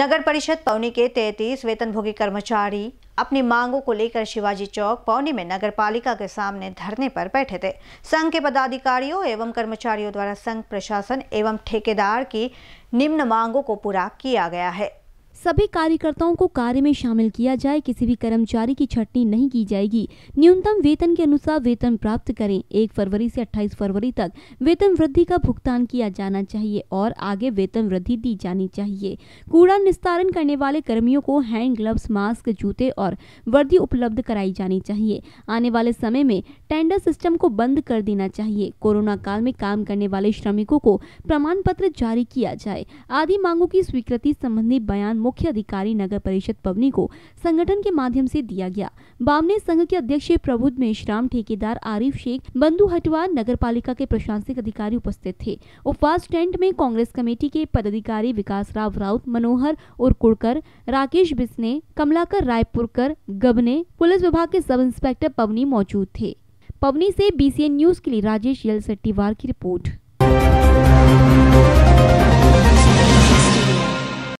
नगर परिषद पौनी के तैतीस वेतनभोगी कर्मचारी अपनी मांगों को लेकर शिवाजी चौक पौनी में नगर पालिका के सामने धरने पर बैठे थे संघ के पदाधिकारियों एवं कर्मचारियों द्वारा संघ प्रशासन एवं ठेकेदार की निम्न मांगों को पूरा किया गया है सभी कार्यकर्ताओं को कार्य में शामिल किया जाए किसी भी कर्मचारी की छटनी नहीं की जाएगी न्यूनतम वेतन के अनुसार वेतन प्राप्त करें एक फरवरी से 28 फरवरी तक वेतन वृद्धि का भुगतान किया जाना चाहिए और आगे वेतन वृद्धि दी जानी चाहिए कूड़ा निस्तारण करने वाले कर्मियों को हैंड ग्लव्स मास्क जूते और वर्दी उपलब्ध कराई जानी चाहिए आने वाले समय में टेंडर सिस्टम को बंद कर देना चाहिए कोरोना काल में काम करने वाले श्रमिकों को प्रमाण पत्र जारी किया जाए आदि मांगों की स्वीकृति संबंधी बयान मुख्य अधिकारी नगर परिषद पवनी को संगठन के माध्यम से दिया गया बामने संघ के अध्यक्ष प्रबुद्ध मेश्राम ठेकेदार आरिफ शेख बंधु हटवार नगर पालिका के प्रशासनिक अधिकारी उपस्थित थे उपवास टेंट में कांग्रेस कमेटी के पदाधिकारी विकास राव राउत मनोहर उर्कुड़कर राकेश बिस्ने कमलाकर रायपुरकर गबने पुलिस विभाग के सब इंस्पेक्टर पवनी मौजूद थे पवनी से बीसीएन न्यूज के लिए राजेश यल सट्टीवार की रिपोर्ट